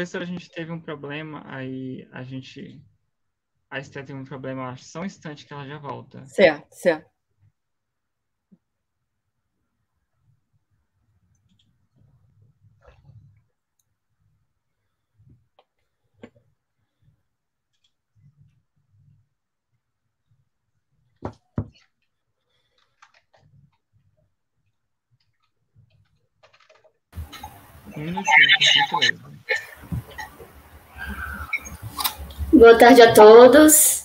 professora, a gente teve um problema, aí a gente. A Estela teve um problema, acho só um instante que ela já volta. Certo, certo. Boa tarde a todos.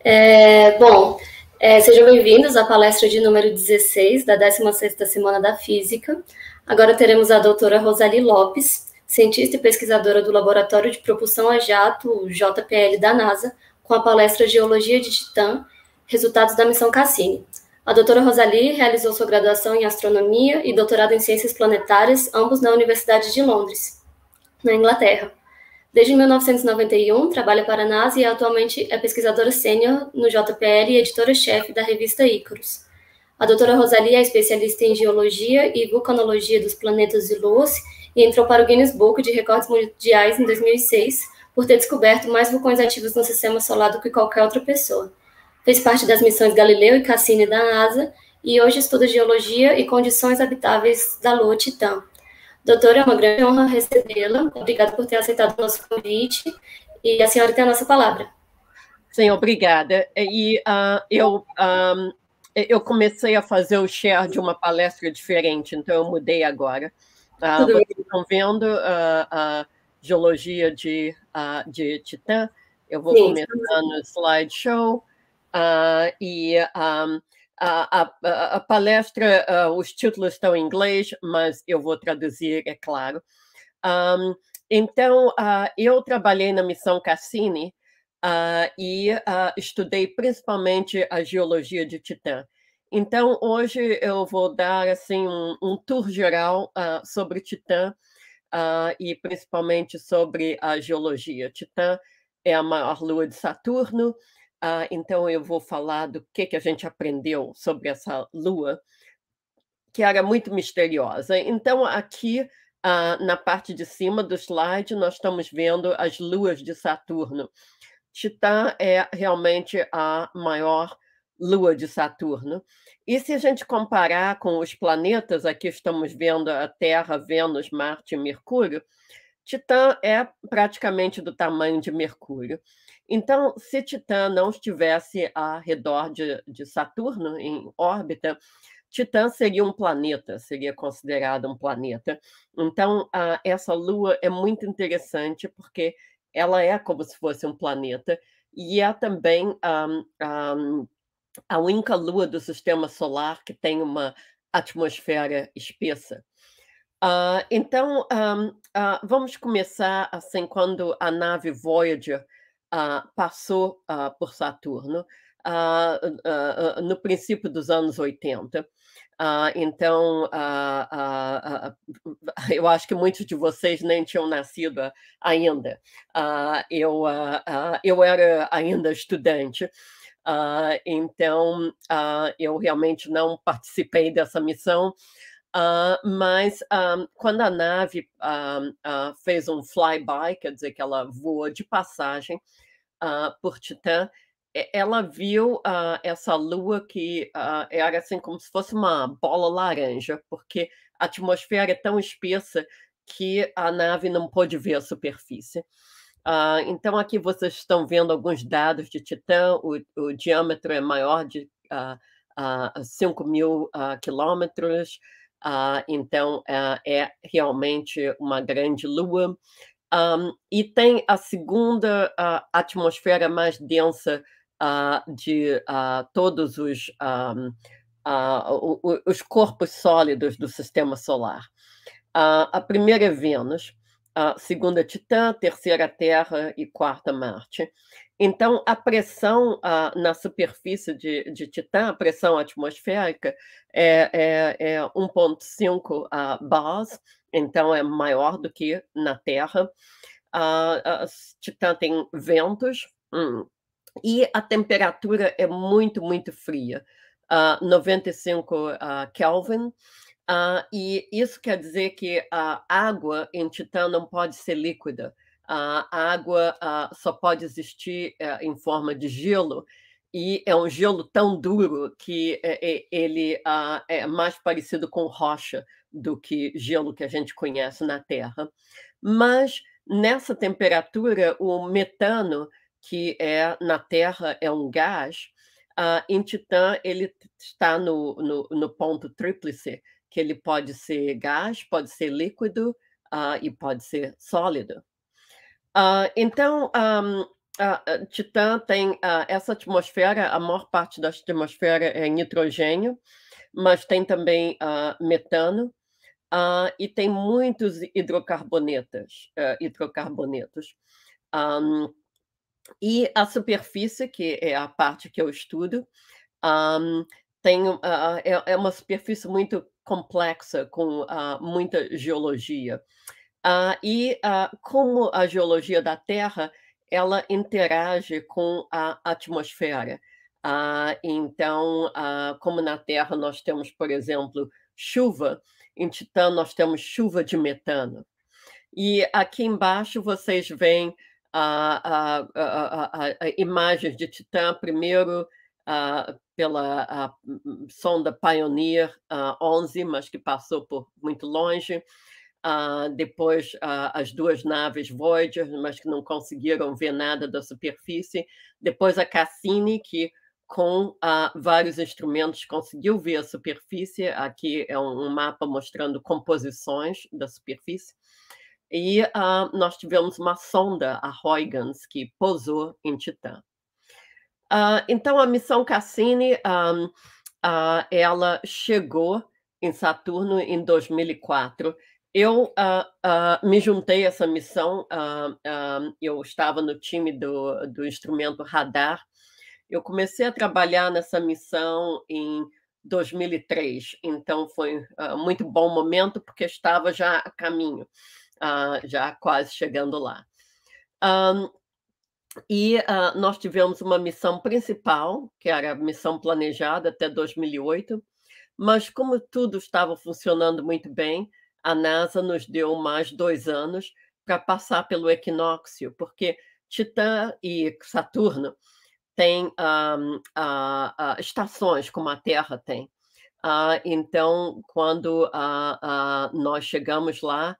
É, bom, é, sejam bem-vindos à palestra de número 16 da 16ª Semana da Física. Agora teremos a doutora Rosalie Lopes, cientista e pesquisadora do Laboratório de Propulsão a Jato, JPL, da NASA, com a palestra Geologia de Titã, Resultados da Missão Cassini. A doutora Rosalie realizou sua graduação em Astronomia e doutorado em Ciências Planetárias, ambos na Universidade de Londres, na Inglaterra. Desde 1991, trabalha para a NASA e é atualmente é pesquisadora sênior no JPL e editora-chefe da revista Icarus. A doutora Rosalia é especialista em geologia e vulcanologia dos planetas e luas e entrou para o Guinness Book de Recordes Mundiais em 2006 por ter descoberto mais vulcões ativos no sistema solar do que qualquer outra pessoa. Fez parte das missões Galileu e Cassini da NASA e hoje estuda geologia e condições habitáveis da Lua Titã, Doutora, é uma grande honra recebê-la. Obrigada por ter aceitado o nosso convite. E a senhora tem a nossa palavra. Sim, obrigada. E uh, eu, um, ah, eu comecei a fazer o share de uma palestra diferente, então eu mudei agora. Uh, Tudo vocês estão vendo uh, a geologia de, uh, de Titã. Eu vou Sim, começar no slideshow. Uh, e um, a, a, palestra, uh, os títulos estão em inglês, mas eu vou traduzir, é claro. Um, então, uh, eu trabalhei na Missão Cassini uh, e estudei principalmente a geologia de Titã. Então, hoje eu vou dar assim um, um tour geral sobre Titã e principalmente sobre a geologia. Titã é a maior lua de Saturno, ah, então eu vou falar do que, que a gente aprendeu sobre essa lua, que era muito misteriosa. Então, aqui ah, na parte de cima do slide, nós estamos vendo as luas de Saturno. Titã é realmente a maior lua de Saturno. E se a gente comparar com os planetas, aqui estamos vendo a Terra, Vênus, Marte e Mercúrio, Titã é praticamente do tamanho de Mercúrio. Então, se Titã não estivesse ao redor de, de Saturno, em órbita, Titã seria um planeta, seria considerado um planeta. Então, a, essa lua é muito interessante porque ela é como se fosse um planeta e é também um, um, a única lua do sistema solar que tem uma atmosfera espessa. Uh, então, um, uh, ah, vamos começar assim quando a nave Voyager ah, passou ah, por Saturno ah, no princípio dos anos 80. então, eu acho que muitos de vocês nem tinham nascido ainda. eu, eu era ainda estudante. então, eu realmente não participei dessa missão, Uh, mas quando a nave uh, uh, fez um flyby, quer dizer que ela voou de passagem, uh, por Titã, ela viu uh, essa lua que uh, era assim como se fosse uma bola laranja, porque a atmosfera é tão espessa que a nave não pôde ver a superfície. Uh, então, aqui vocês estão vendo alguns dados de Titã, o, o diâmetro é maior de uh, 5 mil quilômetros, então é realmente uma grande lua. Um, e tem a segunda uh, atmosfera mais densa uh, de uh, todos os, um, ah, os corpos sólidos do sistema solar. a primeira é Vênus, a segunda é Titã, terceira é Terra e quarta é Marte. Então, a pressão na superfície de, de, Titã, a pressão atmosférica, é, é, é 1,5 uh, bars, então é maior do que na Terra. Uh, ah, ah, Titã tá, tem ventos hum, e a temperatura é muito, muito fria, uh, 95 uh, Kelvin. Uh, e isso quer dizer que a água em Titã não pode ser líquida. a água só pode existir eh, em forma de gelo, e é um gelo tão duro que eh, ele é mais parecido com rocha, do que gelo que a gente conhece na Terra. Mas nessa temperatura, o metano, que é na Terra é um gás, uh, em Titã ele está no, no, no, ponto tríplice, que ele pode ser gás, pode ser líquido uh, e pode ser sólido. Uh, então, um, Uh, Titã tem uh, essa atmosfera, a maior parte da atmosfera é nitrogênio, mas tem também uh, metano, uh, e tem muitos hidrocarbonetas, uh, hidrocarbonetos. Um, e a superfície, que é a parte que eu estudo, um, tem, uh, é, é, uma superfície muito complexa, com uh, muita geologia. Uh, e como a geologia da Terra, ela interage com a atmosfera. então, como na Terra nós temos, por exemplo, chuva, em Titã, nós temos chuva de metano. E aqui embaixo vocês veem a, a, a, a imagens de Titã, primeiro pela sonda Pioneer 11, mas que passou por muito longe. depois, as duas naves Voyager, mas que não conseguiram ver nada da superfície. Depois, a Cassini, que com ah, vários instrumentos, conseguiu ver a superfície. Aqui é um, um mapa mostrando composições da superfície. E ah, nós tivemos uma sonda, a Huygens, que pousou em Titã. Ah, então, a missão Cassini, ela chegou em Saturno em 2004. Eu me juntei a essa missão, eu estava no time do, do instrumento radar, eu comecei a trabalhar nessa missão em 2003, então foi uh, muito bom momento porque estava já a caminho, uh, já quase chegando lá. Um, e uh, nós tivemos uma missão principal, que era a missão planejada até 2008, mas como tudo estava funcionando muito bem, a NASA nos deu mais dois anos para passar pelo equinócio, porque Titã e Saturno tem um, uh, uh, estações, como a Terra tem. Uh, então, quando ah, ah, nós chegamos lá,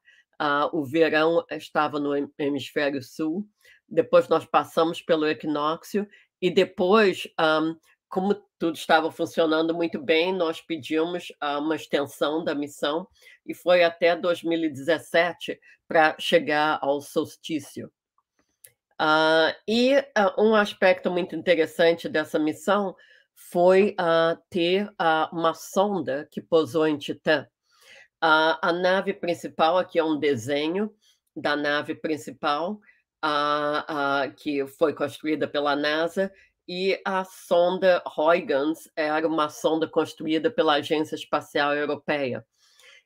o verão estava no hemisfério sul, depois nós passamos pelo equinócio, e depois, um, como tudo estava funcionando muito bem, nós pedimos uma extensão da missão, e foi até 2017 para chegar ao solstício. Uh, e uh, um aspecto muito interessante dessa missão foi uh, ter uma sonda que pousou em Titã. a nave principal, aqui é um desenho da nave principal, que foi construída pela NASA, e a sonda Huygens era uma sonda construída pela Agência Espacial Europeia.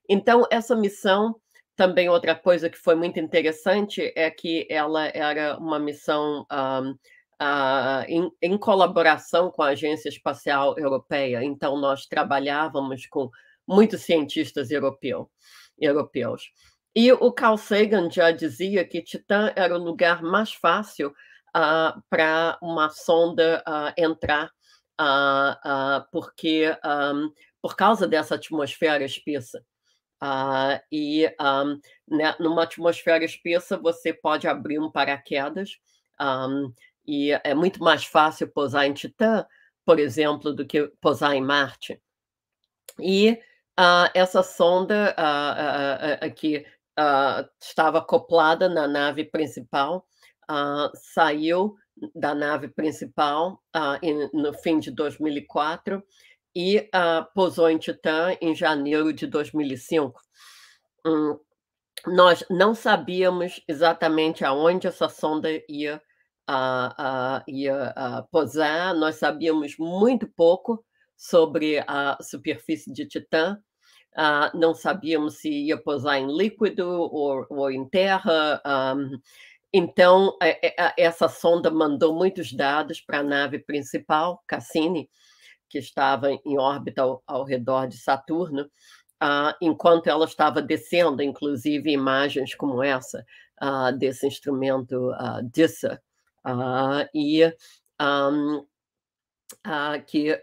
Então, essa missão também outra coisa que foi muito interessante é que ela era uma missão um, uh, ah, em, em, colaboração com a Agência Espacial Europeia. Então, nós trabalhávamos com muitos cientistas europeu, europeus. E o Carl Sagan já dizia que Titã era o lugar mais fácil uh, ah, para uma sonda uh, entrar, porque um, por causa dessa atmosfera espessa. Ah, e um, né, numa atmosfera espessa, você pode abrir um paraquedas. Um, e é muito mais fácil pousar em Titã, por exemplo, do que pousar em Marte. E uh, essa sonda uh, uh, que estava acoplada na nave principal saiu da nave principal no fim de 2004 e uh, pousou em Titã em janeiro de 2005. Hum, nós não sabíamos exatamente aonde essa sonda ia, uh, uh, ia pousar, nós sabíamos muito pouco sobre a superfície de Titã. Uh, não sabíamos se ia pousar em líquido ou, ou em terra. Um, ah, então, é, é, essa sonda mandou muitos dados para a nave principal, Cassini, que estava em órbita ao, ao redor de Saturno, uh, enquanto ela estava descendo, inclusive imagens como essa uh, desse instrumento uh, ah, DISA, e um, que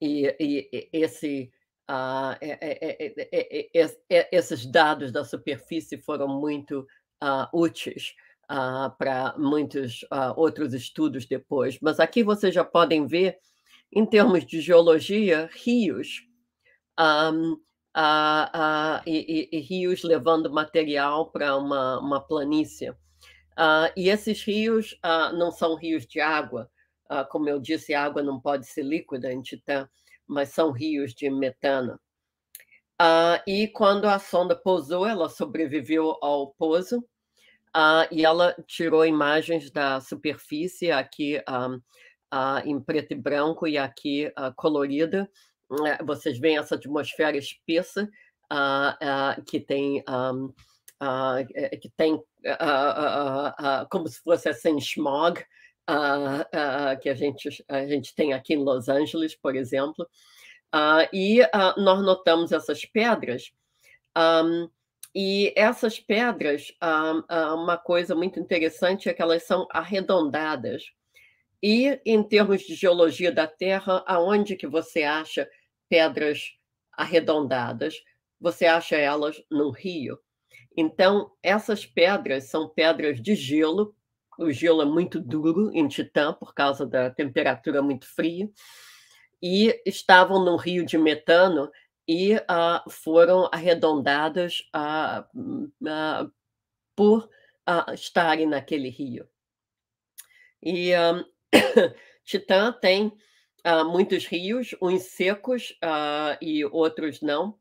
e, e, esse Uh, é, é, é, esses dados da superfície foram muito uh, úteis uh, para muitos outros estudos depois. Mas aqui vocês já podem ver em termos de geologia, rios um, uh, uh, e, e, e, rios levando material para uma, uma planície. Uh, e esses rios ah, não são rios de água, ah, como eu disse, a água não pode ser líquida em Titã, mas são rios de metano. e quando a sonda pousou, ela sobreviveu ao pouso e ela tirou imagens da superfície aqui uh, em preto e branco e aqui uh, colorida. Né, vocês veem essa atmosfera espessa uh, que tem. Um, eh, que tem como se fosse sem assim, smog que a gente, a gente tem aqui em Los Angeles, por exemplo. e nós notamos essas pedras um, e essas pedras, uma coisa muito interessante é que elas são arredondadas. E, em termos de geologia da Terra, aonde que você acha pedras arredondadas? Você acha elas num rio. Então, essas pedras são pedras de gelo. O gelo é muito duro em Titã por causa da temperatura muito fria. E estavam num rio de metano e uh, foram arredondadas uh, uh, por estarem naquele rio. E um, Titã tem uh, muitos rios, uns secos uh, e outros não.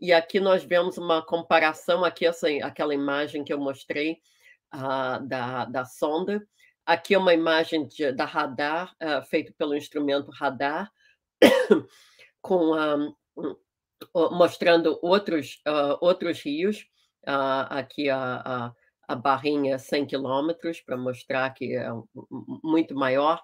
E aqui nós vemos uma comparação, aqui essa, aquela imagem que eu mostrei uh, da, da sonda. Aqui é uma imagem de, da radar, uh, feito pelo instrumento radar, com mostrando outros, outros rios. aqui a a barrinha 100 quilômetros para mostrar que é muito maior.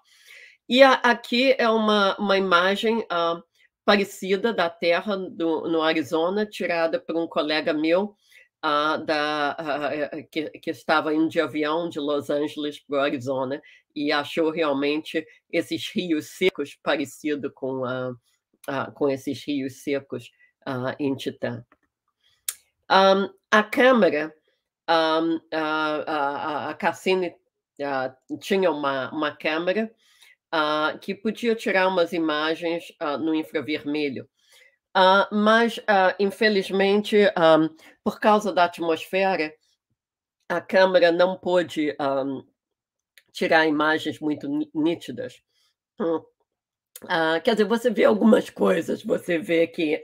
E a, aqui é uma, uma imagem uh, parecida da Terra do, no Arizona, tirada por um colega meu uh, da, uh, que, que, estava indo de avião de Los Angeles para o Arizona e achou realmente esses rios secos parecido com, com esses rios secos em Titã. Um, a câmera um, a, a, a Cassini uh, tinha uma, uma câmera uh, que podia tirar umas imagens uh, no infravermelho. Ah, mas, infelizmente, um, por causa da atmosfera, a câmera não pôde um, tirar imagens muito nítidas. Hum. quer dizer, você vê algumas coisas, você vê que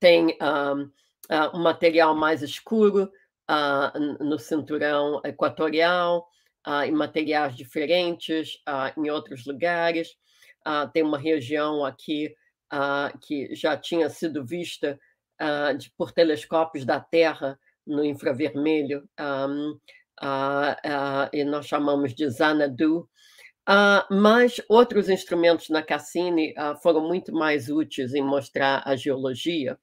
tem uh, um material mais escuro uh, no cinturão equatorial, uh, em materiais diferentes em outros lugares. tem uma região aqui que já tinha sido vista de, por telescópios da Terra no infravermelho, um, e nós chamamos de Xanadu. Uh, mas outros instrumentos na Cassini uh, foram muito mais úteis em mostrar a geologia.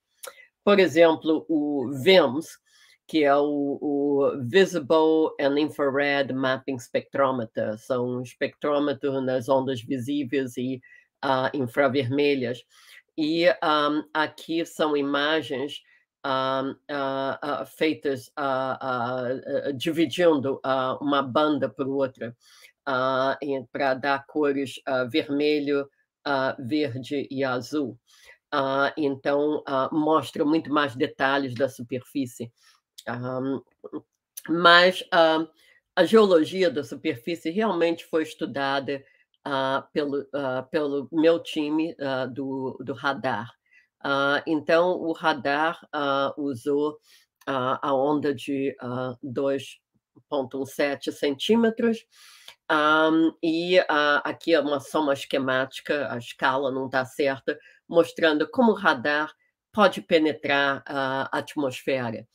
Por exemplo, o VIMS, que é o, o, Visible and Infrared Mapping Spectrometer, são espectrômetros nas ondas visíveis e uh, infravermelhas. E um, aqui são imagens uh, uh, feitas dividindo uma banda por outra, para dar cores vermelho, verde e azul. Uh, então, uh, mostra muito mais detalhes da superfície. Um, ah, mas uh, a geologia da superfície realmente foi estudada pelo, pelo meu time do, do radar. então, o radar usou a onda de 2,17 centímetros. Um, e aqui é uma soma esquemática, a escala não está certa, mostrando como o radar pode penetrar a atmosfera.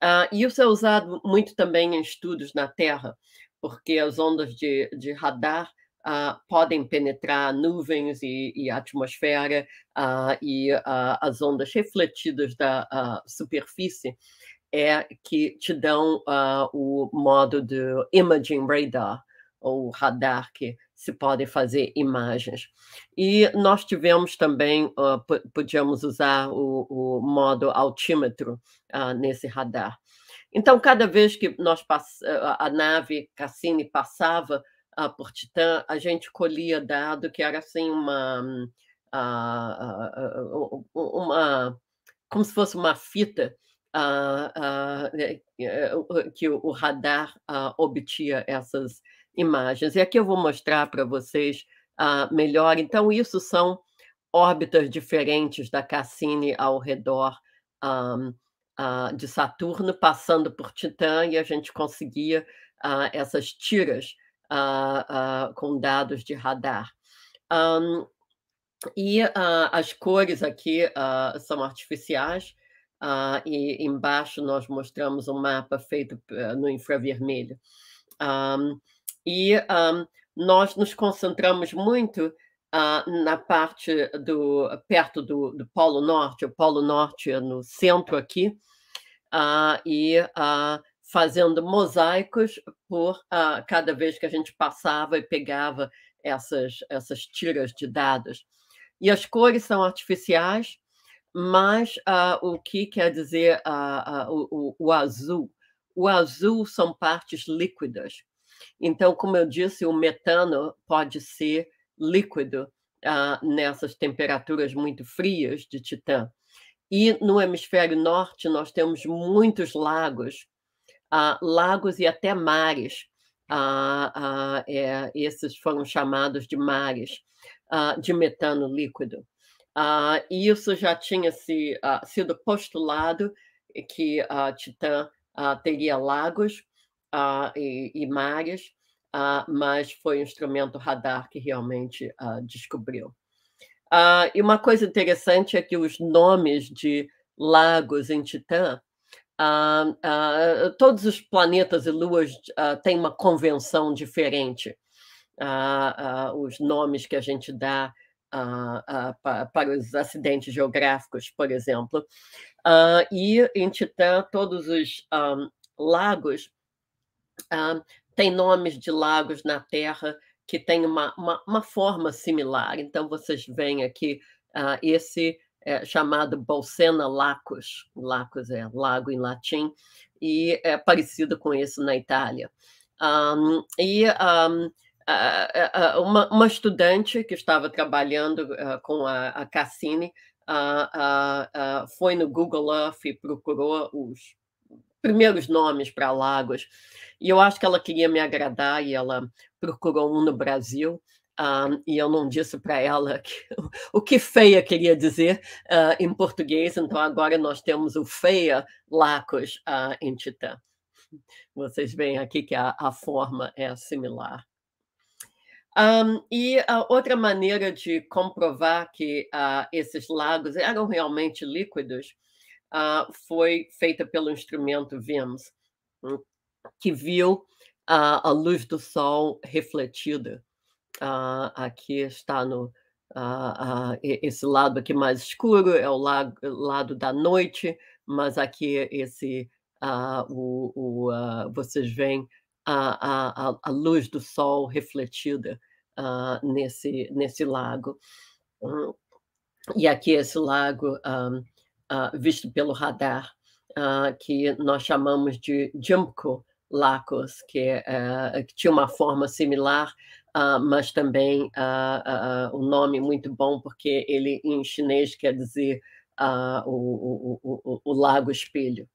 Ah, isso é usado muito também em estudos na Terra, porque as ondas de, de radar ah, podem penetrar nuvens e, e atmosfera ah, e ah, as ondas refletidas da superfície é que te dão o modo de imaging radar, ou radar que se podem fazer imagens. E nós tivemos também, uh, podíamos usar o, o modo altímetro uh, nesse radar. Então, cada vez que nós ah, a nave Cassini passava uh, por Titã, a gente colhia dado que era assim uma, uh, uma como se fosse uma fita uh, que o radar obtinha essas imagens. E aqui eu vou mostrar para vocês uh, melhor. Então, isso são órbitas diferentes da Cassini ao redor um, uh, ah, de Saturno, passando por Titã, e a gente conseguia uh, essas tiras com dados de radar. Um, e as cores aqui são artificiais, e embaixo nós mostramos um mapa feito eh, no infravermelho. Um, e um, nós nos concentramos muito uh, na parte do perto do, do, Polo Norte, o Polo Norte é no centro aqui, uh, e uh, fazendo mosaicos por cada vez que a gente passava e pegava essas, essas tiras de dados. E as cores são artificiais, mas o que quer dizer o, o, o azul? O azul são partes líquidas então, como eu disse, o metano pode ser líquido uh, nessas temperaturas muito frias de Titã. E no hemisfério norte, nós temos muitos lagos, uh, lagos e até mares. Uh, é, esses foram chamados de mares de metano líquido. isso já tinha se, sido postulado que Titã teria lagos, uh, e, e, mares, uh, ah, mas foi um instrumento radar que realmente uh, descobriu. e uma coisa interessante é que os nomes de lagos em Titã, todos os planetas e luas têm uma convenção diferente. os nomes que a gente dá Uh, uh, pa, para os acidentes geográficos, por exemplo. Uh, e em Titã, todos os um, lagos ah, tem nomes de lagos na Terra que têm uma, uma, uma forma similar. Então, vocês veem aqui ah, esse é, chamado Bolsena Lacus, Lacus é lago em latim, e é parecido com isso na Itália. Um, e um, uma, uma, estudante que estava trabalhando uh, com a, a Cassini uh, uh, foi no Google Earth e procurou os primeiros nomes para lagos. E eu acho que ela queria me agradar e ela procurou um no Brasil. Uh, e eu não disse para ela que, o que feia queria dizer uh, em português, então agora nós temos o feia lacos uh, ah, em Titã. Vocês veem aqui que a, a forma é similar. Um, e a outra maneira de comprovar que esses lagos eram realmente líquidos uh, foi feita pelo instrumento VIMS, hum, que viu ah, a luz do sol refletida. Ah, aqui está no esse lado aqui mais escuro é o lado, lado da noite, mas aqui esse o, o vocês veem a, a, a, luz do sol refletida nesse nesse lago. Hum, e aqui esse lago uh, visto pelo radar, uh, que nós chamamos de Jumco Lacos, que, é, ah, que tinha uma forma similar, mas também um nome muito bom, porque ele em chinês quer dizer o, o, o, o Lago Espelho.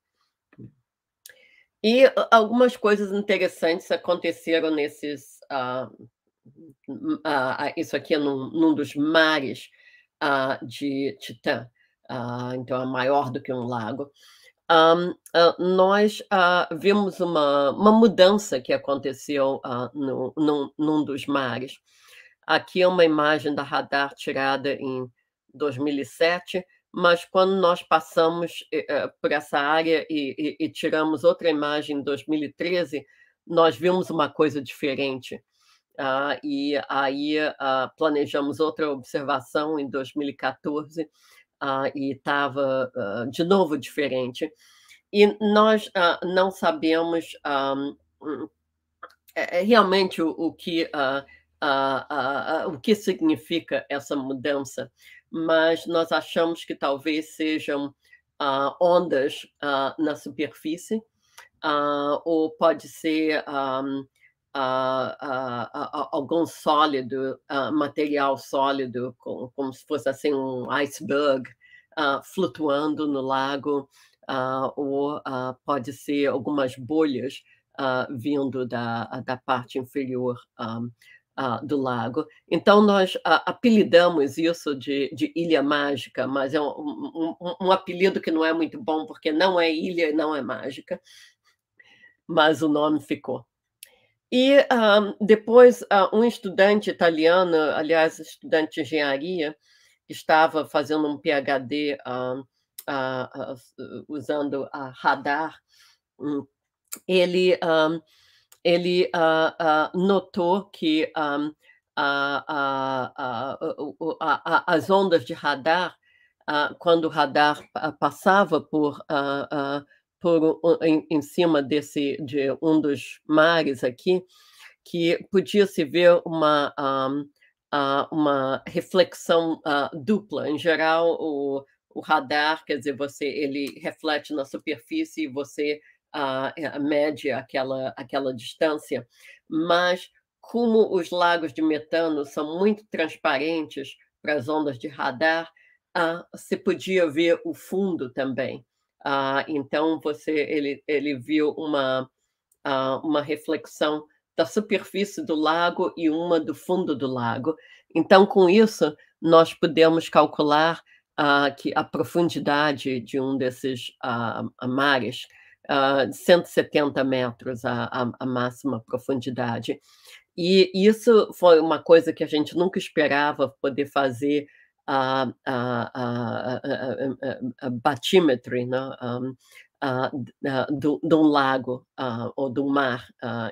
E algumas coisas interessantes aconteceram nesses. Uh, uh, uh, isso aqui é num, num dos mares de Titã uh, então é maior do que um lago, um, uh, ah, nós uh, vimos uma, uma mudança que aconteceu no, num dos mares. Aqui é uma imagem da radar tirada em 2007, mas quando nós passamos eh, eh, por essa área e, e, e tiramos outra imagem em 2013, nós vimos uma coisa diferente. Uh, e aí uh, planejamos outra observação em 2014 uh, e estava uh, ah, de novo diferente. E nós uh, não sabemos um, é, é realmente o, o que. o que significa essa mudança, mas nós achamos que talvez sejam ondas na superfície, ou pode ser um, ah, ah, ah, algum sólido, material sólido, como, como se fosse assim um iceberg flutuando no lago, ou pode ser algumas bolhas vindo da, da parte inferior do lago. Então, nós apelidamos isso de, de ilha mágica, mas é um, um, um, apelido que não é muito bom, porque não é ilha e não é mágica, mas o nome ficou. E depois, ah, um estudante italiano, aliás, estudante de engenharia, que estava fazendo um PhD uh, uh, usando uh, radar, um, ele, ele ah, ah, notou que as ondas de radar, quando o radar passava por por, em, em cima desse, de um dos mares aqui, que podia se ver uma, um, uh, uma reflexão uh, dupla. Em geral, o, o, radar, quer dizer, você ele reflete na superfície e você uh, mede aquela, aquela distância. Mas como os lagos de metano são muito transparentes para as ondas de radar, ah, se podia ver o fundo também. Ah, então você ele, ele viu uma, ah, uma reflexão da superfície do lago e uma do fundo do lago. Então, com isso, nós podemos calcular ah, que a profundidade de um desses mares, uh, 170 metros a, a, a máxima profundidade. E isso foi uma coisa que a gente nunca esperava poder fazer a, a, a, né? do, de um lago ou do mar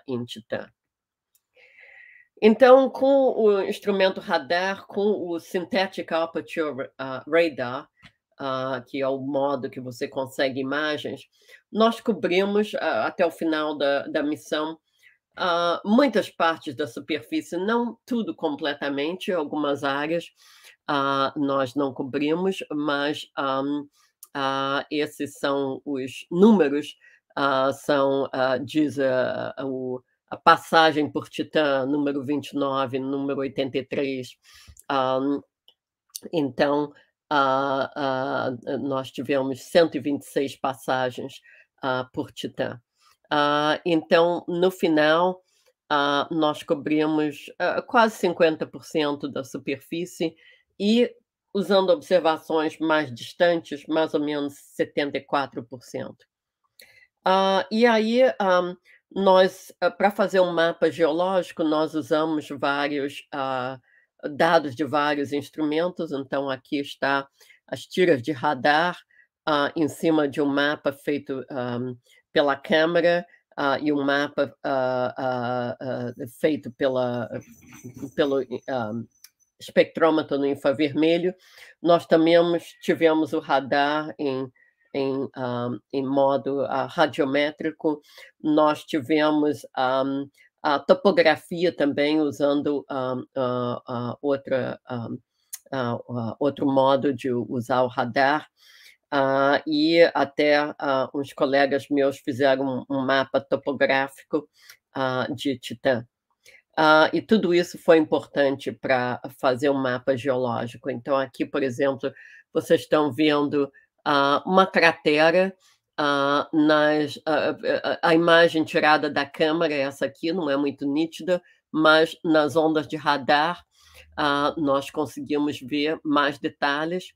em Titã. Então, com o instrumento radar, com o Synthetic Aperture ah, Radar, Uh, que é o modo que você consegue imagens, nós cobrimos uh, até o final da, da missão uh, muitas partes da superfície, não tudo completamente, algumas áreas, uh, nós não cobrimos, mas um, uh, ah, esses são os números, uh, são, diz o, a passagem por Titã, número 29, número 83. Um, então, nós tivemos 126 passagens por Titã. então, no final, nós cobrimos quase 50% da superfície e usando observações mais distantes, mais ou menos 74%. Uh, ah, e aí, ah, nós, ah, para fazer um mapa geológico, nós usamos vários uh, dados de vários instrumentos. Então, aqui está as tiras de radar uh, em cima de um mapa feito um, pela câmera uh, e um mapa feito pela, pelo espectrômetro no infravermelho, nós também tivemos o radar em, em, um, em modo uh, radiométrico, nós tivemos um, a topografia também usando um, uh, uh, outra, ah, ah, outro modo de usar o radar. e até uns colegas meus fizeram um, mapa topográfico de Titã. Uh, e tudo isso foi importante para fazer um mapa geológico. Então, aqui, por exemplo, vocês estão vendo uh, uma cratera. Uh, nas, a imagem tirada da câmera é essa aqui, não é muito nítida, mas nas ondas de radar nós conseguimos ver mais detalhes.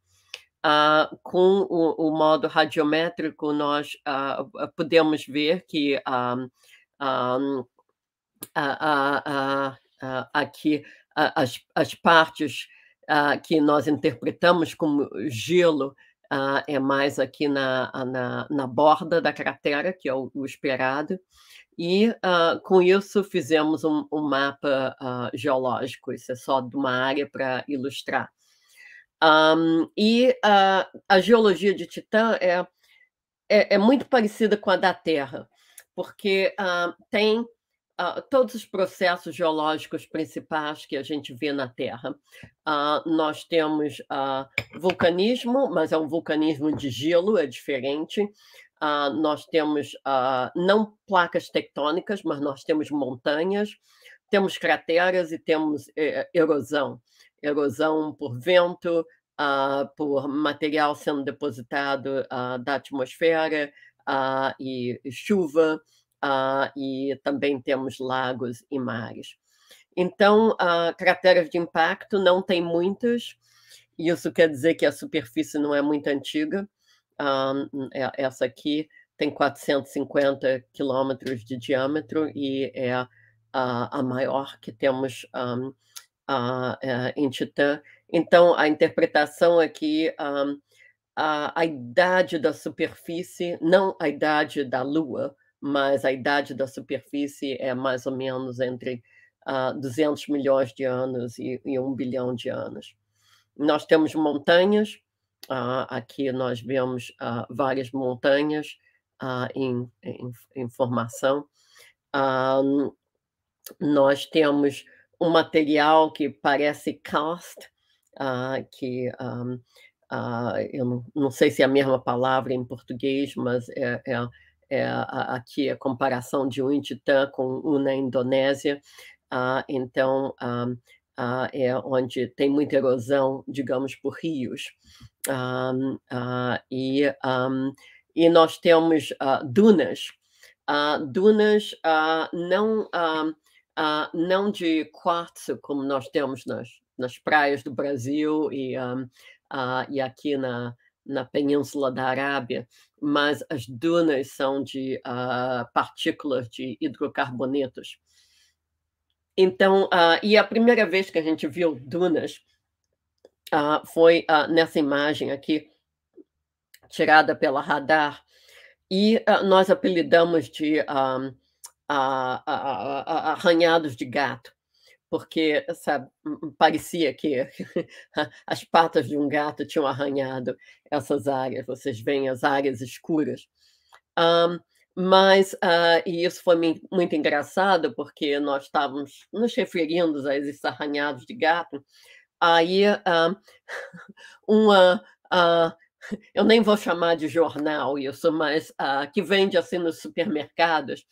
Uh, com o, o, modo radiométrico, nós uh, podemos ver que uh, a, a, a, aqui as, as partes que nós interpretamos como gelo é mais aqui na, na, na borda da cratera, que é o, o esperado, e com isso fizemos um, um mapa geológico, isso é só de uma área para ilustrar. Um, ah, e a geologia de Titã é, é, é, muito parecida com a da Terra, porque uh, tem Uh, todos os processos geológicos principais que a gente vê na Terra. Uh, nós temos uh, vulcanismo, mas é um vulcanismo de gelo, é diferente. nós temos não placas tectônicas, mas nós temos montanhas, temos crateras e temos eh, eh, erosão. Erosão por vento, por material sendo depositado da atmosfera e chuva uh, e também temos lagos e mares. Então, uh, crateras de impacto não tem muitas e isso quer dizer que a superfície não é muito antiga. Uh, essa aqui tem 450 quilômetros de diâmetro e é a, a maior que temos um, é, em Titã. Então, a interpretação é que um, a, idade da superfície, não a idade da Lua, mas a idade da superfície é mais ou menos entre uh, ah, 200 milhões de anos e, e 1 bilhão de anos. Nós temos montanhas, uh, aqui nós vemos uh, várias montanhas em, em, em, formação. nós temos um material que parece cast, que um, eu não, não, sei se é a mesma palavra em português, mas é, é é, aqui a comparação de um Titã com um na Indonésia, ah, então ah, ah, é onde tem muita erosão, digamos, por rios. Ah, ah, e, e nós temos dunas, dunas não, não de quartzo, como nós temos nas, nas praias do Brasil e, e aqui na, na Península da Arábia, mas as dunas são de uh, partículas de hidrocarbonetos. Então, uh, e a primeira vez que a gente viu dunas uh, foi nessa imagem aqui, tirada pela radar, e nós apelidamos de arranhados de gato porque sabe, hum, hum, parecia que as patas de um gato tinham arranhado essas áreas, vocês veem as áreas escuras. Um, mas, uh, e isso foi muito engraçado, porque nós estávamos nos referindo a esses arranhados de gato, aí uh, uma. Uh, eu nem vou chamar de jornal isso, mas que vende assim nos supermercados,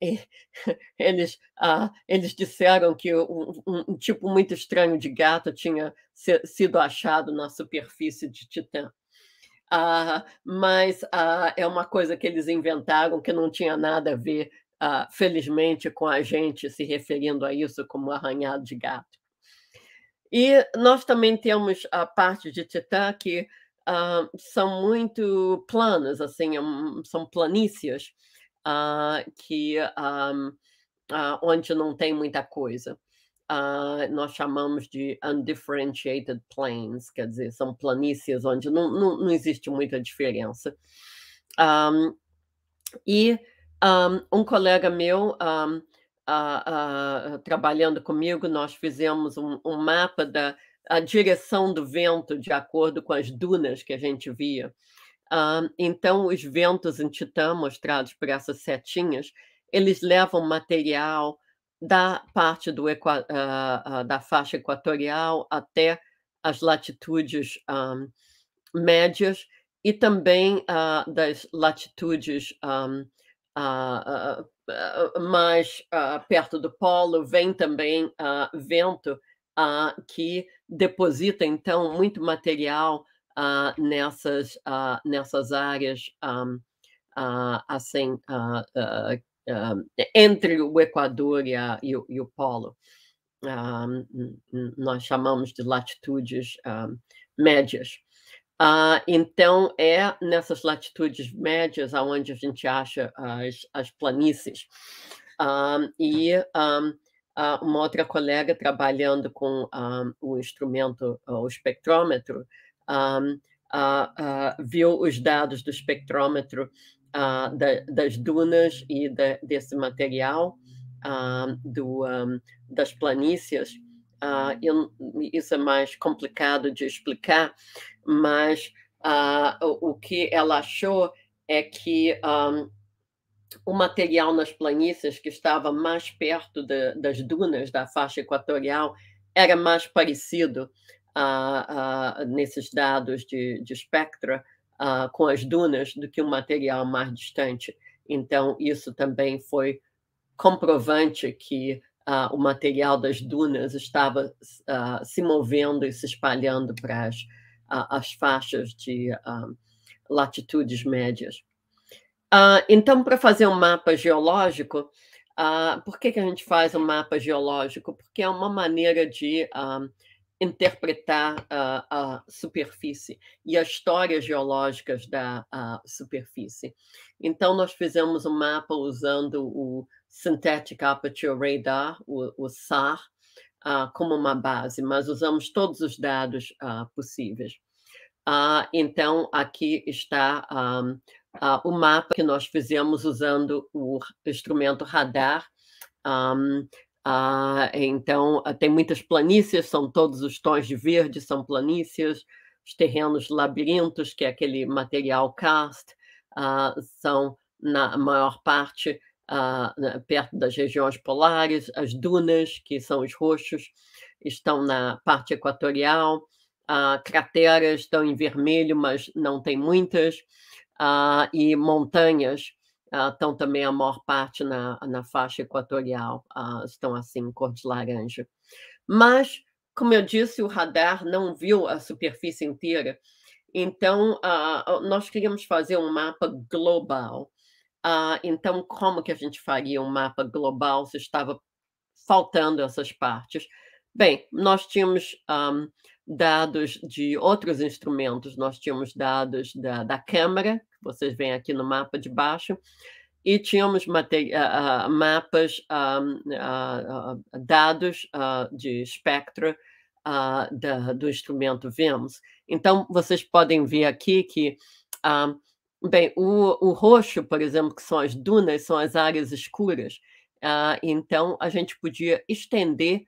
é, eles, ah, eles disseram que um, um, tipo muito estranho de gato tinha se, sido achado na superfície de Titã. Ah, mas ah, é uma coisa que eles inventaram que não tinha nada a ver, ah, felizmente, com a gente se referindo a isso como arranhado de gato. E nós também temos a parte de Titã que ah, são muito planas, assim, é são planícies uh, que um, uh, ah, ah, onde não tem muita coisa. Uh, nós chamamos de undifferentiated plains, quer dizer, são planícies onde não, não, não existe muita diferença. Um, e um, um, colega meu, um, uh, uh, trabalhando comigo, nós fizemos um, um mapa da direção do vento de acordo com as dunas que a gente via. Uh, então, os ventos em Titã, mostrados por essas setinhas, eles levam material da parte do, uh, da faixa equatorial até as latitudes um, médias e também uh, das latitudes um, mais perto do polo, vem também vento que deposita, então, muito material uh, nessas, uh, nessas áreas um, ah, assim, entre o Equador e, a, e, o, e o, Polo. nós chamamos de latitudes médias. Uh, então, é nessas latitudes médias aonde a gente acha as, as planícies. e um, uma outra colega trabalhando com um, o instrumento, o espectrômetro, um, viu os dados do espectrômetro da, das dunas e desse material do, um, das planícies. Eu, isso é mais complicado de explicar, mas o, o que ela achou é que um, o material nas planícies que estava mais perto de, das dunas da faixa equatorial era mais parecido uh, uh, nesses dados de, de espectra uh, com as dunas do que um material mais distante. Então, isso também foi comprovante que o material das dunas estava se movendo e se espalhando para as, as faixas de latitudes médias. então, para fazer um mapa geológico, por que, que a gente faz um mapa geológico? Porque é uma maneira de interpretar a, a, superfície e as histórias geológicas da superfície. Então, nós fizemos um mapa usando o Synthetic Aperture Radar, o, o SAR, uh, ah, como uma base, mas usamos todos os dados uh, possíveis. Uh, então, aqui está um, o mapa que nós fizemos usando o instrumento radar, um, ah, então, ah, tem muitas planícies, são todos os tons de verde, são planícies, os terrenos labirintos, que é aquele material cast, ah, são, na maior parte, ah, perto das regiões polares, as dunas, que são os roxos, estão na parte equatorial, ah, crateras estão em vermelho, mas não tem muitas, ah, e montanhas ah, estão também a maior parte na, na faixa equatorial, ah, estão assim, cor de laranja. Mas, como eu disse, o radar não viu a superfície inteira, então ah, nós queríamos fazer um mapa global. então, como que a gente faria um mapa global se estava faltando essas partes? Bem, nós tínhamos um, dados de outros instrumentos, nós tínhamos dados da, da Câmara, que vocês veem aqui no mapa de baixo, e tínhamos uh, mapas, uh, uh, dados de espectro da, do instrumento VIMS. Então, vocês podem ver aqui que, bem, o, o, roxo, por exemplo, que são as dunas, são as áreas escuras. então, a gente podia estender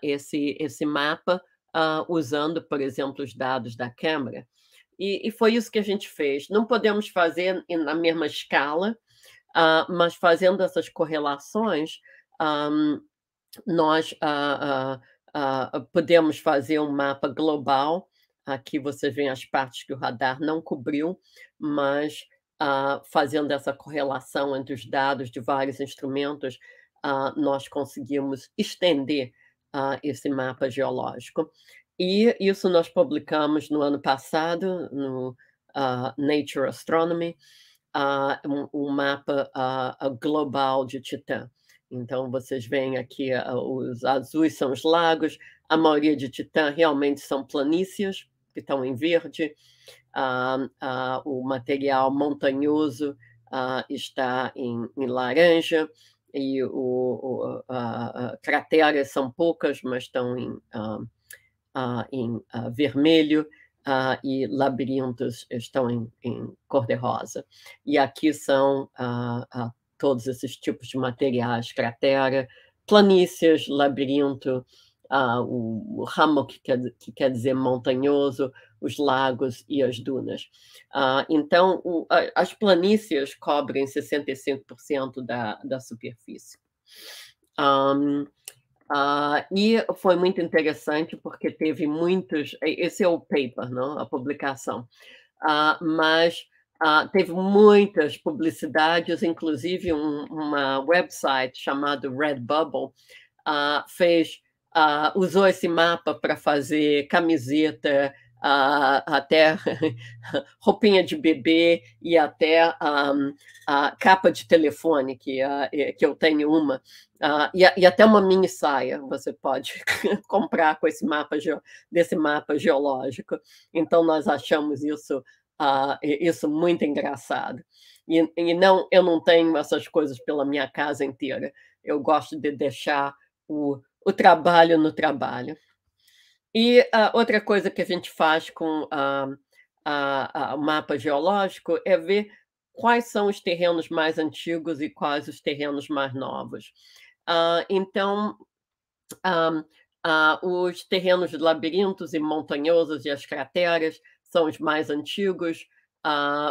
esse, esse mapa uh, usando, por exemplo, os dados da Câmara. E, e, foi isso que a gente fez. Não podemos fazer na mesma escala, uh, mas fazendo essas correlações, um, nós uh, podemos fazer um mapa global. Aqui vocês veem as partes que o radar não cobriu, mas Uh, fazendo essa correlação entre os dados de vários instrumentos, uh, nós conseguimos estender uh, esse mapa geológico. E isso nós publicamos no ano passado, no uh, Nature Astronomy, uh, um, um, mapa global de Titã. Então, vocês veem aqui, os azuis são os lagos, a maioria de Titã realmente são planícies, que estão em verde, o material montanhoso está em, em laranja, e o, o a, a, crateras são poucas, mas estão em, uh, uh, em uh, vermelho, e labirintos estão em, em cor-de-rosa. E aqui são todos esses tipos de materiais, cratera, planícies, labirinto, ah, o, ramo que quer, que quer dizer montanhoso, os lagos e as dunas. Ah, então, o, a, as planícies cobrem 65% da, da superfície. Um, uh, ah, e foi muito interessante porque teve muitos. Esse é o paper, não? a publicação. Uh, mas Uh, teve muitas publicidades, inclusive um uma website chamado Redbubble uh, fez uh, usou esse mapa para fazer camiseta, uh, até roupinha de bebê e até um, ah, a capa de telefone, que, uh, que eu tenho uma, uh, e, e, até uma mini saia você pode comprar com esse mapa desse mapa geológico. Então nós achamos isso Uh, isso muito engraçado. E, e, não, eu não tenho essas coisas pela minha casa inteira. Eu gosto de deixar o, o trabalho no trabalho. E uh, outra coisa que a gente faz com ah, o mapa geológico é ver quais são os terrenos mais antigos e quais os terrenos mais novos. Uh, então, uh, os terrenos de labirintos e montanhosos e as crateras são os mais antigos,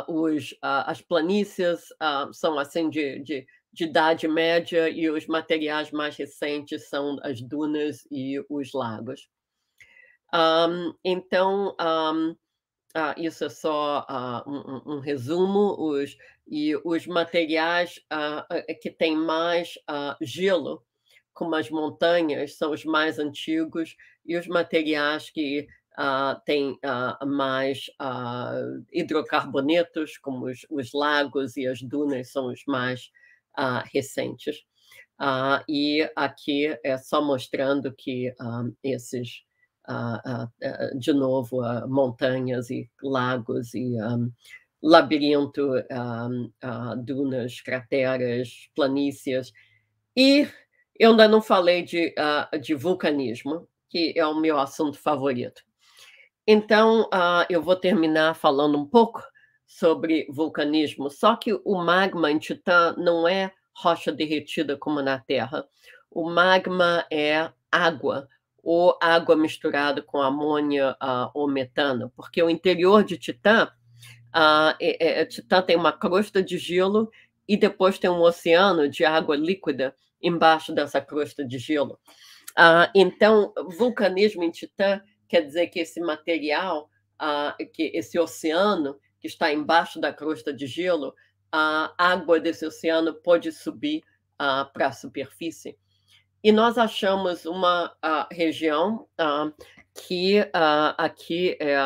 os, as planícies são assim de, de de Idade Média e os materiais mais recentes são as dunas e os lagos. Um, então, um, ah, isso é só ah, um, um, resumo. Os, e os materiais ah, ah, é que têm mais gelo, como as montanhas, são os mais antigos, e os materiais que têm mais hidrocarbonetos, como os, os, lagos e as dunas, são os mais uh, recentes. Uh, e aqui é só mostrando que ah, esses, uh, de novo, montanhas e lagos e um, labirinto, dunas, crateras, planícies. E eu ainda não falei de, de vulcanismo, que é o meu assunto favorito. Então, eu vou terminar falando um pouco sobre vulcanismo. Só que o magma em Titã não é rocha derretida como na Terra. O magma é água, ou água misturada com amônia uh, ou metano, porque o interior de Titã, uh, é, é, Titã tem uma crosta de gelo e depois tem um oceano de água líquida embaixo dessa crosta de gelo. Uh, então, vulcanismo em Titã quer dizer que esse material, que esse oceano que está embaixo da crosta de gelo, a água desse oceano pode subir uh, para a superfície. E nós achamos uma uh, região uh, que aqui é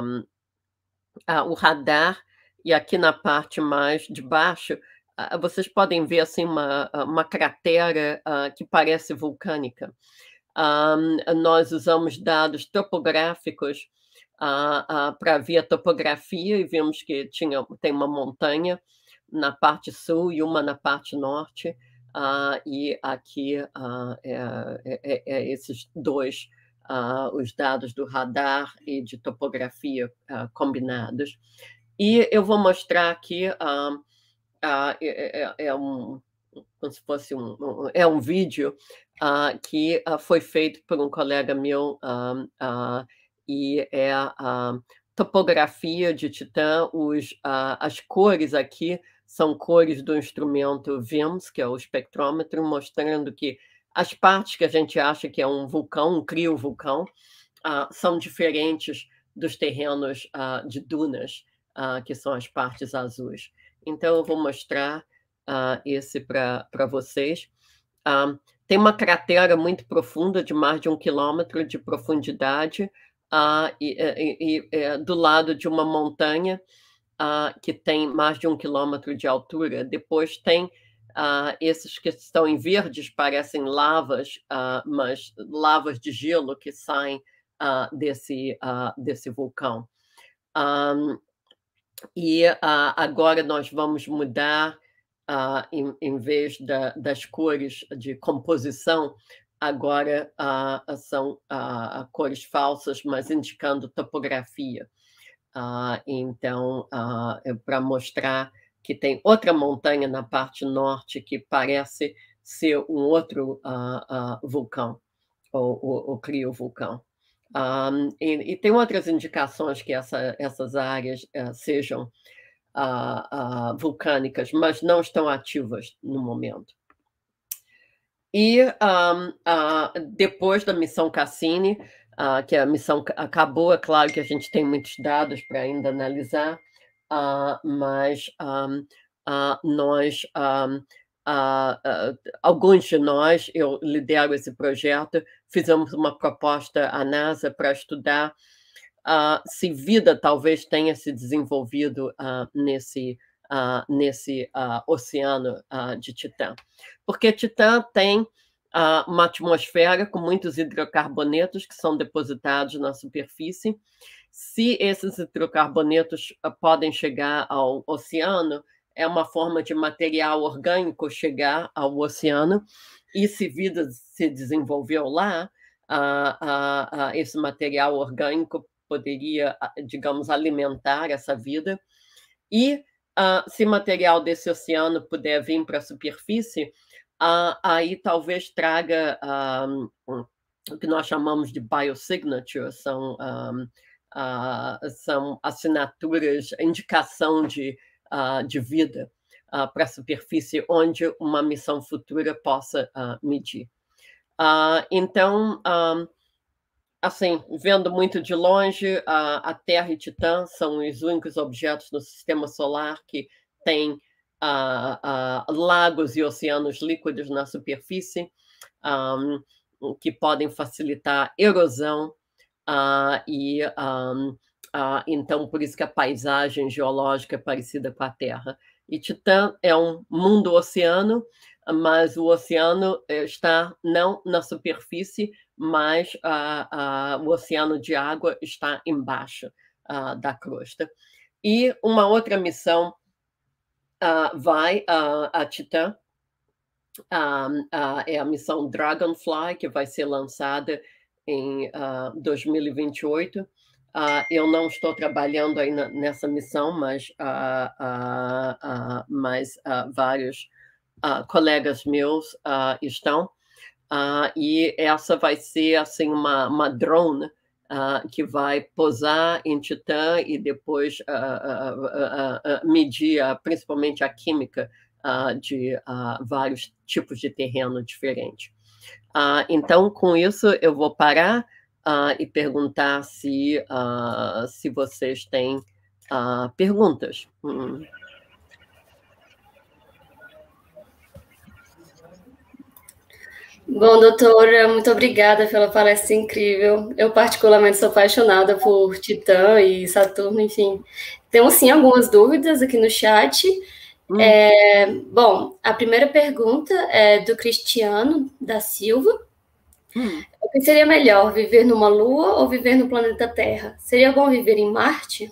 um, o radar, e aqui na parte mais de baixo, vocês podem ver assim, uma, uma cratera que parece vulcânica. Um, nós usamos dados topográficos para ver a topografia e vimos que tinha, tem uma montanha na parte sul e uma na parte norte. Uh, e aqui uh, é, é, é, esses dois, uh, os dados do radar e de topografia combinados. E eu vou mostrar aqui, é é, é, é, um, como se fosse um, um é um vídeo que foi feito por um colega meu e é a topografia de Titã, os, a, ah, as cores aqui são cores do instrumento VIMS, que é o espectrômetro, mostrando que as partes que a gente acha que é um vulcão, um criovulcão, uh, ah, são diferentes dos terrenos uh, de dunas, uh, que são as partes azuis. Então, eu vou mostrar uh, esse para vocês. tem uma cratera muito profunda, de mais de um quilômetro de profundidade, uh, e, e, e, é, do lado de uma montanha uh, que tem mais de um quilômetro de altura. Depois tem uh, esses que estão em verdes, parecem lavas, mas lavas de gelo que saem desse, desse vulcão. Um, e agora nós vamos mudar. Uh, em, em, vez da, das cores de composição, agora são cores falsas, mas indicando topografia. Ah, então, ah, é para mostrar que tem outra montanha na parte norte que parece ser um outro ah, vulcão, ou, ou, ou criovulcão. e, e, tem outras indicações que essa, essas áreas eh, sejam vulcânicas, mas não estão ativas no momento. E um, uh, depois da missão Cassini, uh, que a missão acabou, é claro que a gente tem muitos dados para ainda analisar, uh, mas um, nós, um, alguns de nós, eu lidero esse projeto, fizemos uma proposta à NASA para estudar ah, se vida talvez tenha se desenvolvido ah, nesse projeto uh, nesse uh, oceano uh, de Titã. Porque Titã tem uma atmosfera com muitos hidrocarbonetos que são depositados na superfície. Se esses hidrocarbonetos podem chegar ao oceano, é uma forma de material orgânico chegar ao oceano. E se vida se desenvolveu lá, esse material orgânico poderia, digamos, alimentar essa vida. E Uh, se material desse oceano puder vir para a superfície, uh, aí talvez traga um, ah, o que nós chamamos de biosignatures, são, uh, são assinaturas, indicação de, de vida para a superfície, onde uma missão futura possa medir. então, assim, vendo muito de longe, a, a, Terra e Titã são os únicos objetos no sistema solar que têm a, a, lagos e oceanos líquidos na superfície, um, que podem facilitar erosão. Uh, e um, uh, ah, então, por isso que a paisagem geológica é parecida com a Terra. E Titã é um mundo oceano, mas o oceano eh, está não na superfície, mas o oceano de água está embaixo ah, da crosta. E uma outra missão ah, vai ah, a, Titã, é a missão Dragonfly, que vai ser lançada em 2028. Uh, eu não estou trabalhando aí na, nessa missão, mas, uh, uh, mas vários colegas meus estão. Uh, e essa vai ser assim uma, uma drone uh, que vai posar em Titã e depois uh, medir principalmente a química de vários tipos de terreno diferentes. então, com isso, eu vou parar e perguntar se, se vocês têm perguntas. Hum. Bom, doutora, muito obrigada pela palestra incrível. Eu, particularmente, sou apaixonada por Titã e Saturno, enfim. Temos, sim, algumas dúvidas aqui no chat. Hum. É, bom, a primeira pergunta é do Cristiano da Silva. Hum. O que seria melhor, viver numa lua ou viver no planeta Terra? Seria bom viver em Marte?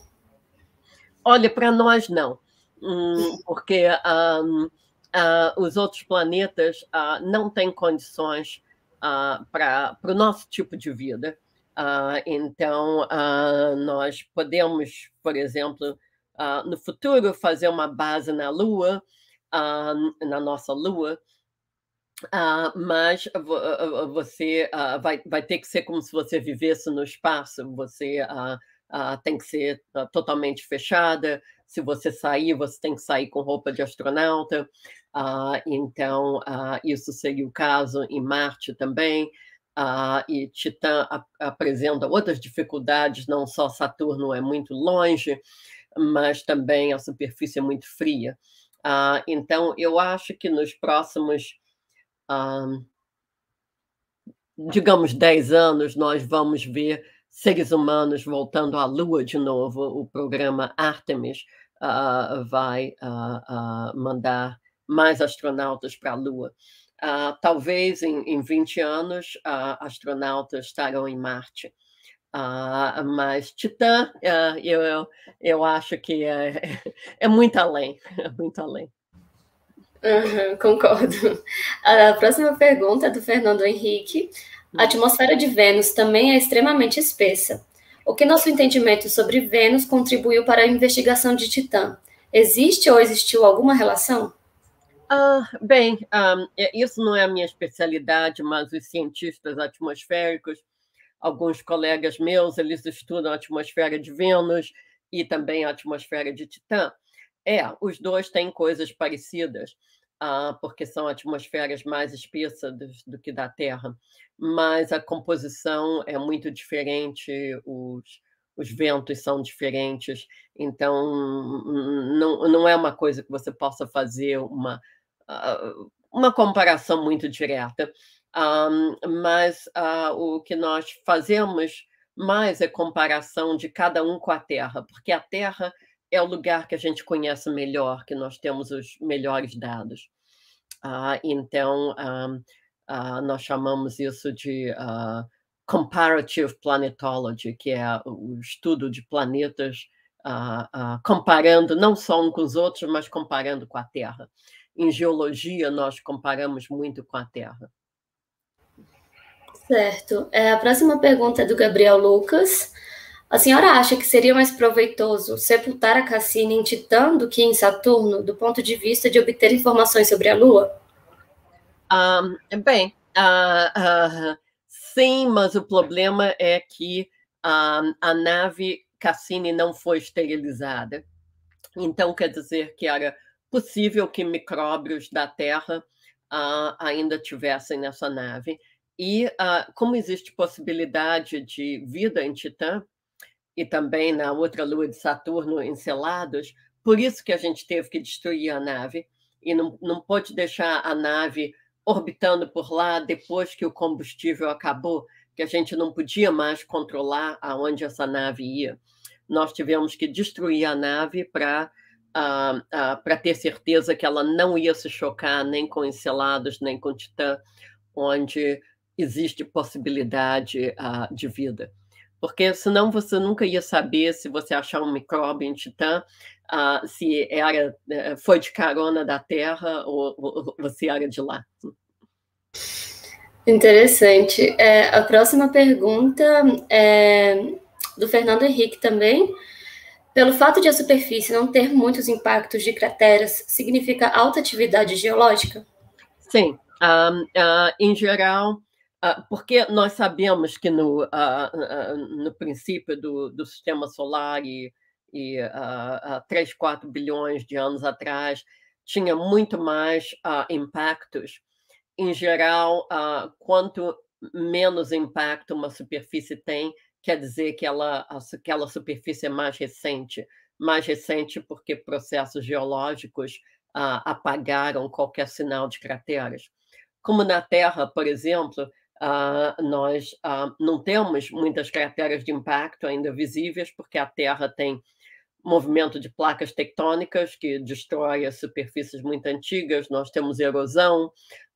Olha, para nós não, hum, porque... Um uh, os outros planetas uh, não têm condições uh, ah, para o nosso tipo de vida. então, nós podemos, por exemplo, no futuro, fazer uma base na Lua, na nossa Lua, Uh, mas você uh, vai, vai, ter que ser como se você vivesse no espaço, você uh, tem que ser totalmente fechada. Se você sair, você tem que sair com roupa de astronauta. Ah, então, ah, isso seria o caso em Marte também. Uh, e Titã ap apresenta outras dificuldades, não só Saturno é muito longe, mas também a superfície é muito fria. Uh, então, eu acho que nos próximos, uh, digamos, 10 anos, nós vamos ver seres humanos voltando à Lua de novo. O programa Artemis vai mandar mais astronautas para a Lua. Uh, talvez em, em 20 anos uh, astronautas estarão em Marte. Uh, mas Titã, eu, eu, eu acho que é, é muito além, é muito além. Uhum, concordo. A próxima pergunta é do Fernando Henrique. A hum. atmosfera de Vênus também é extremamente espessa. O que nosso entendimento sobre Vênus contribuiu para a investigação de Titã? Existe ou existiu alguma relação? Ah, bem, é, isso não é a minha especialidade, mas os cientistas atmosféricos, alguns colegas meus, eles estudam a atmosfera de Vênus e também a atmosfera de Titã. É, os dois têm coisas parecidas, ah, porque são atmosferas mais espessas do, do que da Terra, mas a composição é muito diferente, os, os ventos são diferentes, então não, não é uma coisa que você possa fazer uma uma comparação muito direta. Um, mas uh, o que nós fazemos mais é comparação de cada um com a Terra, porque a Terra é o lugar que a gente conhece melhor, que nós temos os melhores dados. Uh, então, uh, nós chamamos isso de comparative planetology, que é o estudo de planetas comparando não só um com os outros, mas comparando com a Terra em geologia nós comparamos muito com a Terra. Certo. É, a próxima pergunta é do Gabriel Lucas. A senhora acha que seria mais proveitoso sepultar a Cassini em Titã do que em Saturno, do ponto de vista de obter informações sobre a Lua? Um, bem, uh, uh, sim, mas o problema é que uh, a nave Cassini não foi esterilizada. Então, quer dizer que era possível que micróbios da Terra uh, ainda tivessem nessa nave. E uh, como existe possibilidade de vida em Titã e também na outra lua de Saturno, Encelados, por isso que a gente teve que destruir a nave e não, não pôde deixar a nave orbitando por lá depois que o combustível acabou, que a gente não podia mais controlar aonde essa nave ia. Nós tivemos que destruir a nave para para ter certeza que ela não ia se chocar nem com Encelados, nem com Titã, onde existe possibilidade de vida. Porque senão você nunca ia saber se você achar um micróbio em Titã, se era, é, foi de carona da Terra ou, ou, era de lá. Interessante. É, a próxima pergunta é do Fernando Henrique também. Pelo fato de a superfície não ter muitos impactos de crateras, significa alta atividade geológica? Sim. uh, em geral, uh, porque nós sabemos que no, uh, no princípio do, do sistema solar e, e uh, 3, 4 bilhões de anos atrás, tinha muito mais impactos. Em geral, quanto menos impacto uma superfície tem, quer dizer que ela, aquela superfície é mais recente. Mais recente porque processos geológicos ah, apagaram qualquer sinal de crateras. Como na Terra, por exemplo, ah, nós ah, não temos muitas crateras de impacto ainda visíveis, porque a Terra tem movimento de placas tectônicas que destrói as superfícies muito antigas, nós temos erosão,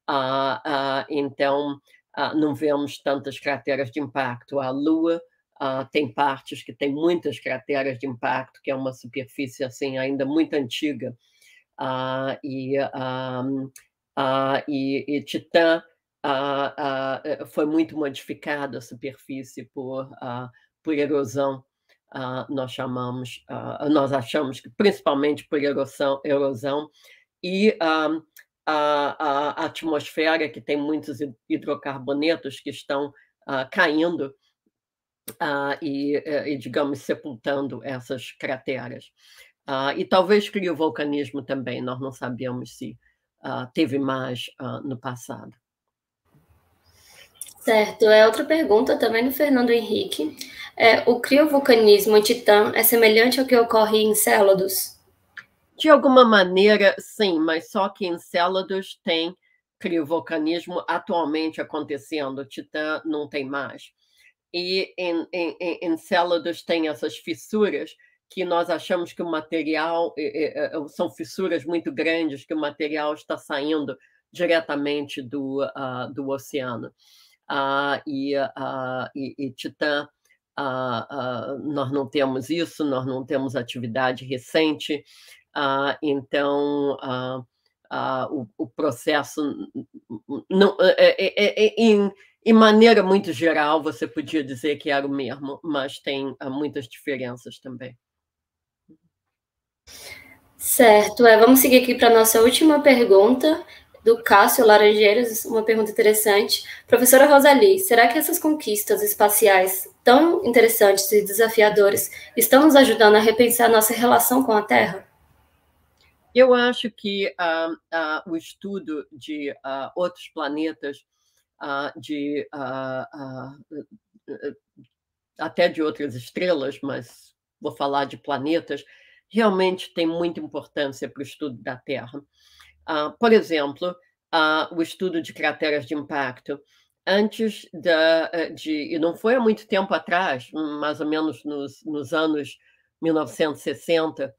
ah, ah, então ah, não vemos tantas crateras de impacto. A Lua Uh, tem partes que tem muitas crateras de impacto, que é uma superfície assim ainda muito antiga. Uh, e, uh, e, e, Titã eh, foi muito modificada a superfície por, por erosão. nós chamamos, nós achamos que principalmente por erosão, erosão e a atmosfera, que tem muitos hidrocarbonetos que estão caindo, ah, e, eh, e, digamos, sepultando essas crateras. Ah, e talvez crie vulcanismo também, nós não sabemos se ah, teve mais no passado. Certo, é outra pergunta também do Fernando Henrique. É, o criovulcanismo em Titã é semelhante ao que ocorre em Célados? De alguma maneira, sim, mas só que em Célados tem criovulcanismo atualmente acontecendo, Titã não tem mais e em, em, em tem essas fissuras que nós achamos que o material eh, eh, são fissuras muito grandes que o material está saindo diretamente do, uh, do oceano uh, e, uh, e, e Titã nós não temos isso nós não temos atividade recente então uh, o, o, processo. Não, é é, é, é, é, em, em maneira muito geral, você podia dizer que era o mesmo, mas tem ah, muitas diferenças também. Certo, é, vamos seguir aqui para a nossa última pergunta, do Cássio Laranjeiras, uma pergunta interessante. Professora Rosalie, será que essas conquistas espaciais tão interessantes e desafiadoras estão nos ajudando a repensar nossa relação com a Terra? Eu acho que ah, ah, o estudo de ah, outros planetas, de até de outras estrelas, mas vou falar de planetas, realmente tem muita importância para o estudo da Terra. por exemplo, o estudo de crateras de impacto. Antes da, eh, de, e não foi há muito tempo atrás, mais ou menos nos, nos anos 1960,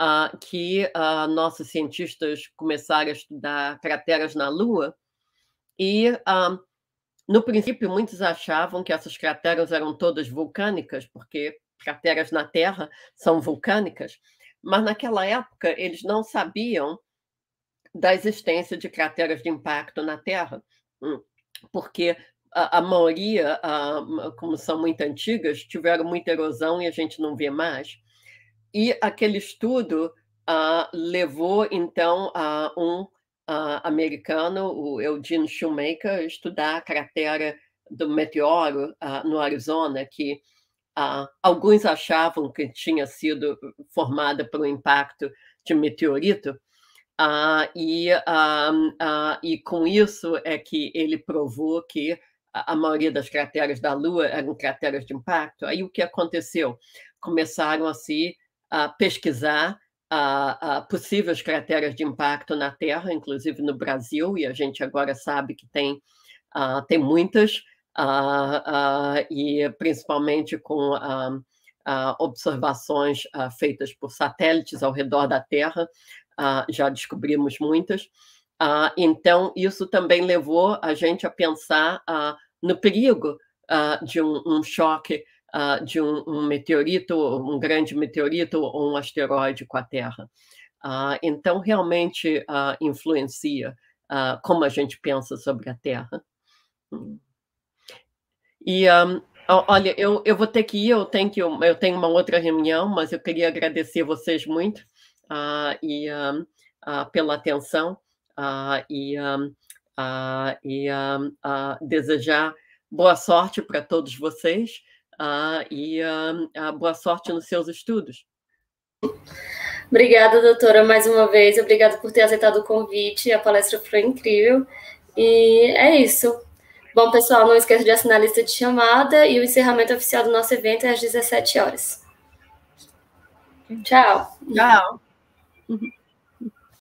uh, que uh, nossos cientistas começaram a estudar crateras na Lua e uh, no princípio muitos achavam que essas crateras eram todas vulcânicas porque crateras na Terra são vulcânicas, mas naquela época eles não sabiam da existência de crateras de impacto na Terra, hum, porque a, maioria, ah, como são muito antigas, tiveram muita erosão e a gente não vê mais. E aquele estudo uh, levou, então, a um uh, americano, o Eugene Shoemaker, a estudar a cratera do meteoro uh, no Arizona, que ah, alguns achavam que tinha sido formada por um impacto de meteorito. e, e com isso é que ele provou que a maioria das crateras da Lua eram crateras de impacto. Aí o que aconteceu? Começaram a se a pesquisar a, a possíveis crateras de impacto na Terra, inclusive no Brasil, e a gente agora sabe que tem, uh, tem muitas, uh, uh, e principalmente com observações feitas por satélites ao redor da Terra, já descobrimos muitas. então, isso também levou a gente a pensar no perigo de um, um choque uh, de um, um, meteorito, um grande meteorito ou um asteroide com a Terra. Uh, então, realmente uh, influencia como a gente pensa sobre a Terra. E um, olha, eu, eu vou ter que ir, eu tenho, que, eu tenho uma outra reunião, mas eu queria agradecer vocês muito e, pela atenção e, e desejar boa sorte para todos vocês ah, e ah, ah, boa sorte nos seus estudos. Obrigada, doutora, mais uma vez. Obrigada por ter aceitado o convite. A palestra foi incrível. E é isso. Bom, pessoal, não esqueça de assinar a lista de chamada e o encerramento oficial do nosso evento é às 17 horas. Tchau. Tchau. Uhum.